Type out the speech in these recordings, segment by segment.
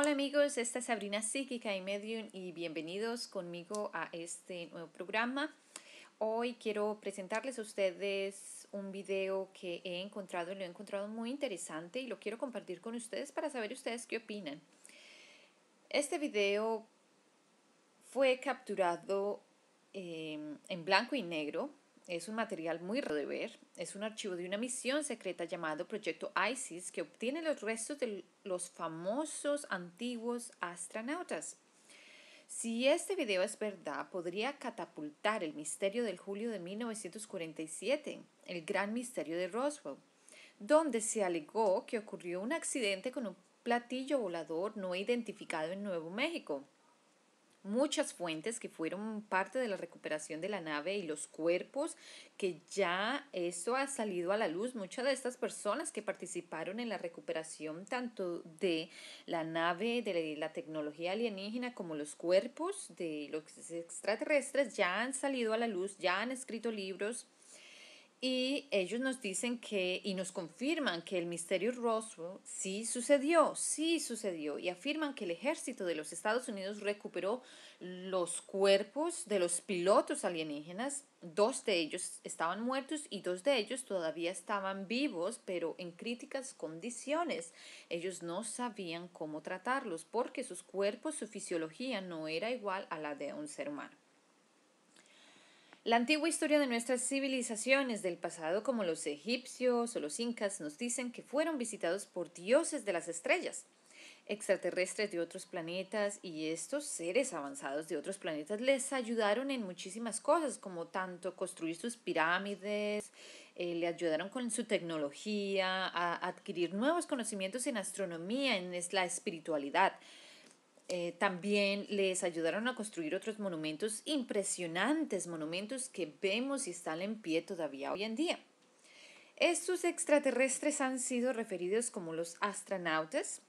Hola amigos, esta es Sabrina Psíquica y Medium y bienvenidos conmigo a este nuevo programa. Hoy quiero presentarles a ustedes un video que he encontrado y lo he encontrado muy interesante y lo quiero compartir con ustedes para saber ustedes qué opinan. Este video fue capturado em, en blanco y negro es un material muy raro de ver. Es un archivo de una misión secreta llamado Proyecto ISIS que obtiene los restos de los famosos antiguos astronautas. Si este video es verdad, podría catapultar el misterio del julio de 1947, el gran misterio de Roswell, donde se alegó que ocurrió un accidente con un platillo volador no identificado en Nuevo México muchas fuentes que fueron parte de la recuperación de la nave y los cuerpos, que ya eso ha salido a la luz. Muchas de estas personas que participaron en la recuperación tanto de la nave, de la tecnología alienígena, como los cuerpos de los extraterrestres, ya han salido a la luz, ya han escrito libros y ellos nos dicen que, y nos confirman que el misterio Roswell sí sucedió, sí sucedió, y afirman que el ejército de los Estados Unidos recuperó los cuerpos de los pilotos alienígenas, dos de ellos estaban muertos y dos de ellos todavía estaban vivos, pero en críticas condiciones. Ellos no sabían cómo tratarlos porque sus cuerpos, su fisiología no era igual a la de un ser humano. La antigua historia de nuestras civilizaciones del pasado, como los egipcios o los incas, nos dicen que fueron visitados por dioses de las estrellas, extraterrestres de otros planetas y estos seres avanzados de otros planetas les ayudaron en muchísimas cosas, como tanto construir sus pirámides, eh, le ayudaron con su tecnología, a adquirir nuevos conocimientos en astronomía, en la espiritualidad, eh, también les ayudaron a construir otros monumentos impresionantes, monumentos que vemos y están en pie todavía hoy en día. Estos extraterrestres han sido referidos como los astronautas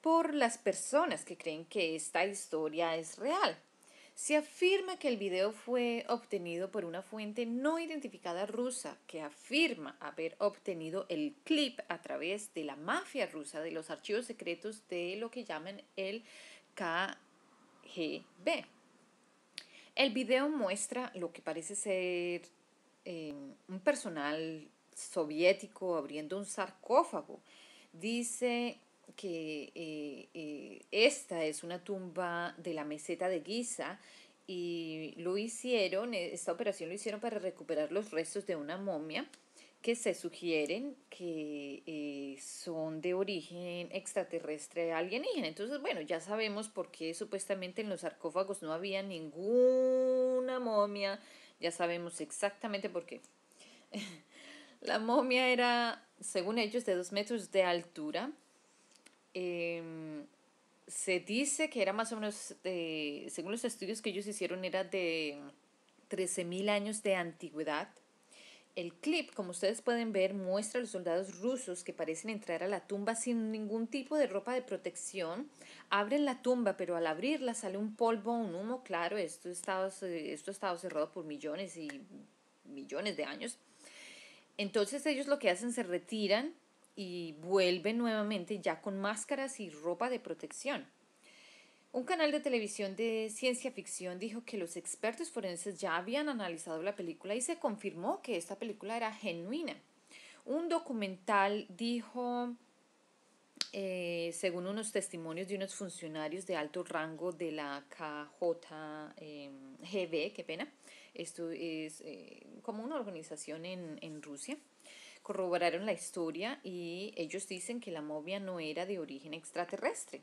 por las personas que creen que esta historia es real. Se afirma que el video fue obtenido por una fuente no identificada rusa que afirma haber obtenido el clip a través de la mafia rusa de los archivos secretos de lo que llaman el KGB. El video muestra lo que parece ser eh, un personal soviético abriendo un sarcófago. Dice que eh, eh, esta es una tumba de la meseta de Giza y lo hicieron, eh, esta operación lo hicieron para recuperar los restos de una momia que se sugieren que son de origen extraterrestre alienígena. Entonces, bueno, ya sabemos por qué supuestamente en los sarcófagos no había ninguna momia, ya sabemos exactamente por qué. La momia era, según ellos, de dos metros de altura, Em, se dice que era más o menos, de, eh, según los estudios que ellos hicieron, era de 13.000 años de antigüedad. El clip, como ustedes pueden ver, muestra a los soldados rusos que parecen entrar a la tumba sin ningún tipo de ropa de protección. Abren la tumba, pero al abrirla sale un polvo, un humo, claro, esto ha estado, esto estado cerrado por millones y millones de años. Entonces ellos lo que hacen, se retiran y vuelve nuevamente ya con máscaras y ropa de protección. Un canal de televisión de ciencia ficción dijo que los expertos forenses ya habían analizado la película y se confirmó que esta película era genuina. Un documental dijo, eh, según unos testimonios de unos funcionarios de alto rango de la KJGB, eh, qué pena, esto es eh, como una organización en, en Rusia, corroboraron la historia y ellos dicen que la momia no era de origen extraterrestre.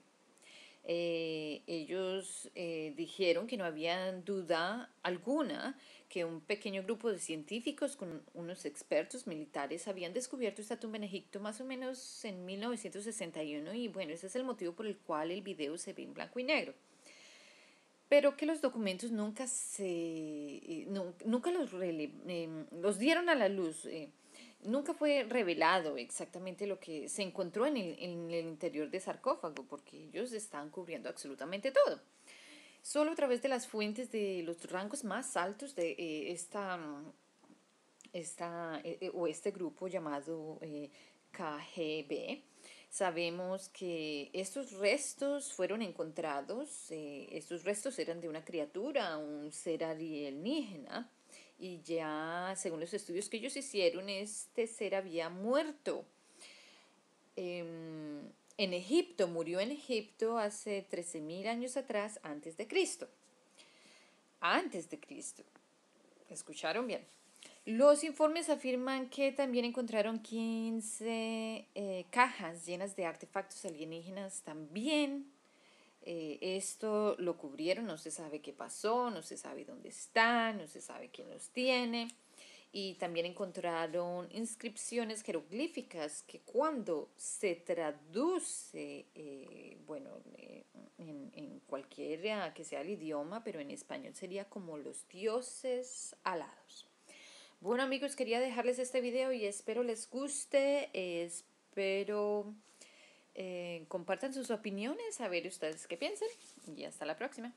Eh, ellos eh, dijeron que no había duda alguna que un pequeño grupo de científicos con unos expertos militares habían descubierto esta tumba en Egipto más o menos en 1961 y bueno, ese es el motivo por el cual el video se ve en blanco y negro pero que los documentos nunca se eh, nunca em, los, dieron a la luz Nunca fue revelado exactamente lo que se encontró en el, interior del sarcófago, porque ellos están cubriendo absolutamente todo. Solo a través de las fuentes de los rangos más altos de eh, esta, eh, eh, o este grupo llamado KGB, sabemos que estos restos fueron encontrados, estos restos eran de una criatura, un ser alienígena, y ya, según los estudios que ellos hicieron, este ser había muerto. Em, en Egipto, murió en Egipto hace 13.000 años atrás, antes de Cristo. Antes de Cristo. ¿Escucharon bien? Los informes afirman que también encontraron 15 eh, cajas llenas de artefactos alienígenas también eh, esto lo cubrieron, no se sabe qué pasó, no se sabe dónde están, no se sabe quién los tiene. Y también encontraron inscripciones jeroglíficas que cuando se traduce, eh, bueno, eh, en, cualquier que sea el idioma, pero en español sería como los dioses alados. Bueno amigos, quería dejarles este video y espero les guste, espero eh, compartan sus opiniones, a ver ustedes qué piensan y hasta la próxima.